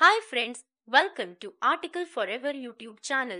Hi friends, welcome to Article Forever YouTube channel.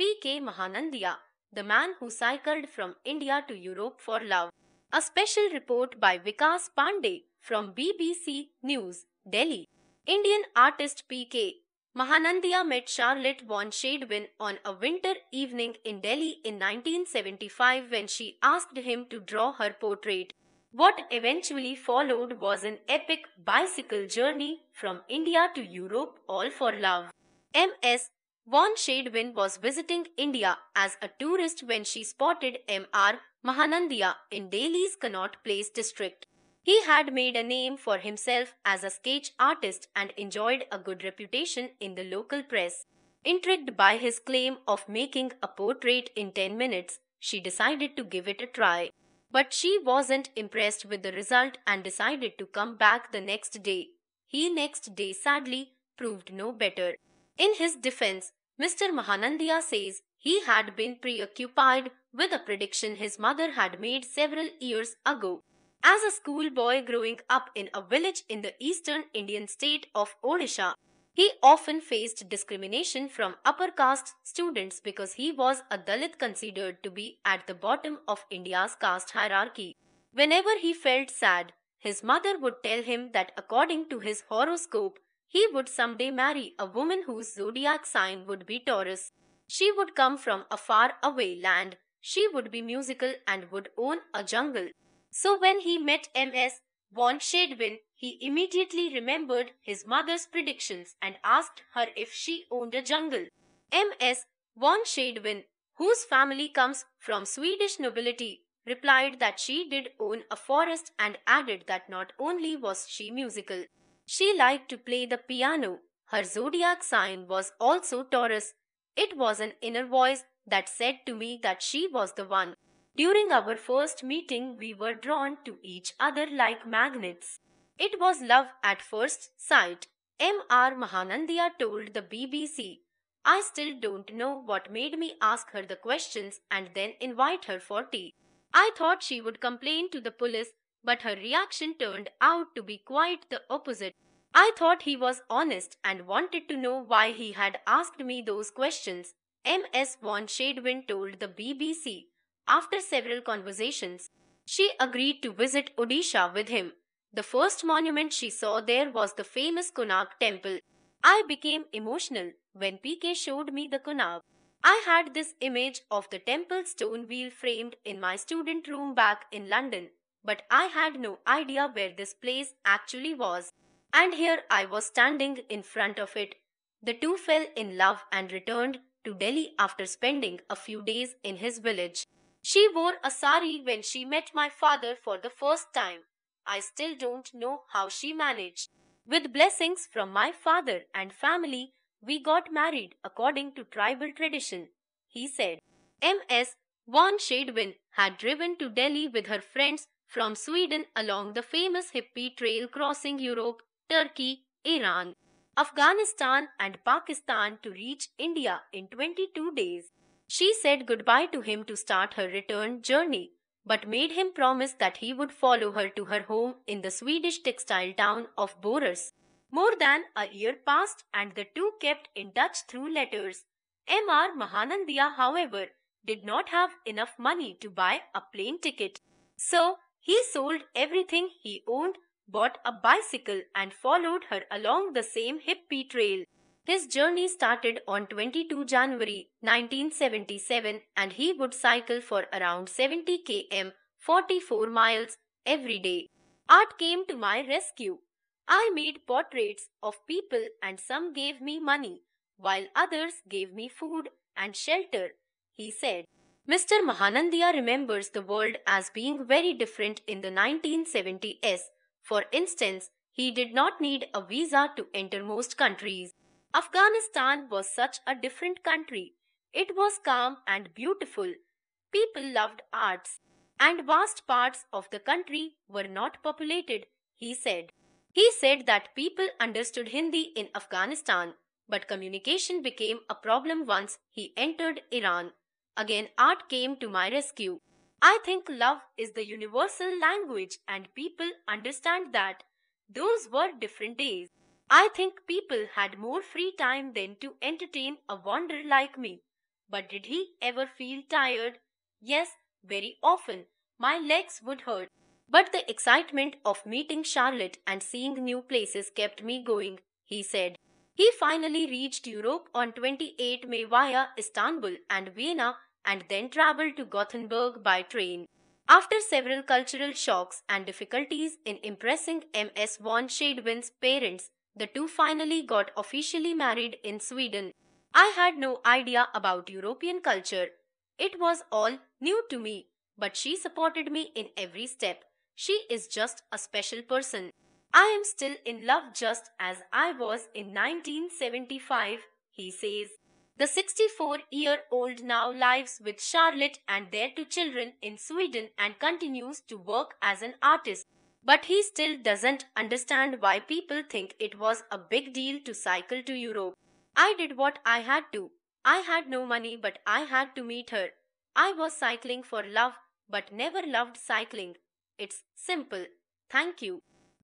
PK Mahanandia, the man who cycled from India to Europe for love. A special report by Vikas Pandey from BBC News, Delhi. Indian artist PK Mahanandia met Charlotte von Shadwin on a winter evening in Delhi in 1975 when she asked him to draw her portrait. What eventually followed was an epic bicycle journey from India to Europe, all for love. M.S. Von Shadwin was visiting India as a tourist when she spotted M.R. Mahanandia in Delhi's Connaught Place district. He had made a name for himself as a sketch artist and enjoyed a good reputation in the local press. Intrigued by his claim of making a portrait in 10 minutes, she decided to give it a try. But she wasn't impressed with the result and decided to come back the next day. He next day sadly proved no better. In his defense, Mr. Mahanandia says he had been preoccupied with a prediction his mother had made several years ago. As a schoolboy growing up in a village in the eastern Indian state of Odisha, he often faced discrimination from upper caste students because he was a Dalit considered to be at the bottom of India's caste hierarchy. Whenever he felt sad, his mother would tell him that according to his horoscope, he would someday marry a woman whose zodiac sign would be Taurus. She would come from a far away land. She would be musical and would own a jungle. So when he met MS, Von Shadwin, he immediately remembered his mother's predictions and asked her if she owned a jungle. M.S. Von Shadwin, whose family comes from Swedish nobility, replied that she did own a forest and added that not only was she musical, she liked to play the piano. Her zodiac sign was also Taurus. It was an inner voice that said to me that she was the one. During our first meeting, we were drawn to each other like magnets. It was love at first sight, M.R. Mahanandia told the BBC. I still don't know what made me ask her the questions and then invite her for tea. I thought she would complain to the police, but her reaction turned out to be quite the opposite. I thought he was honest and wanted to know why he had asked me those questions, M.S. Von Shadwin told the BBC. After several conversations, she agreed to visit Odisha with him. The first monument she saw there was the famous Konark temple. I became emotional when PK showed me the Konark. I had this image of the temple stone wheel framed in my student room back in London, but I had no idea where this place actually was. And here I was standing in front of it. The two fell in love and returned to Delhi after spending a few days in his village. She wore a sari when she met my father for the first time. I still don't know how she managed. With blessings from my father and family, we got married according to tribal tradition, he said. M.S. Von Shadwin had driven to Delhi with her friends from Sweden along the famous hippie trail crossing Europe, Turkey, Iran, Afghanistan, and Pakistan to reach India in 22 days. She said goodbye to him to start her return journey, but made him promise that he would follow her to her home in the Swedish textile town of Borås. More than a year passed and the two kept in touch through letters. M.R. Mahanandia, however, did not have enough money to buy a plane ticket. So he sold everything he owned, bought a bicycle, and followed her along the same hippie trail. His journey started on 22 January 1977 and he would cycle for around 70 km 44 miles every day. Art came to my rescue. I made portraits of people and some gave me money while others gave me food and shelter, he said. Mr. Mahanandia remembers the world as being very different in the 1970s. For instance, he did not need a visa to enter most countries. Afghanistan was such a different country. It was calm and beautiful. People loved arts, and vast parts of the country were not populated, he said. He said that people understood Hindi in Afghanistan, but communication became a problem once he entered Iran. Again, art came to my rescue. I think love is the universal language, and people understand that. Those were different days. I think people had more free time then to entertain a wanderer like me. But did he ever feel tired? Yes, very often. My legs would hurt. But the excitement of meeting Charlotte and seeing new places kept me going, he said. He finally reached Europe on 28 May via Istanbul and Vienna and then traveled to Gothenburg by train. After several cultural shocks and difficulties in impressing M.S. von Schiedwins parents, the two finally got officially married in Sweden. I had no idea about European culture. It was all new to me, but she supported me in every step. She is just a special person. I am still in love just as I was in 1975, he says. The 64 year old now lives with Charlotte and their two children in Sweden and continues to work as an artist. But he still doesn't understand why people think it was a big deal to cycle to Europe. I did what I had to. I had no money, but I had to meet her. I was cycling for love, but never loved cycling. It's simple. Thank you.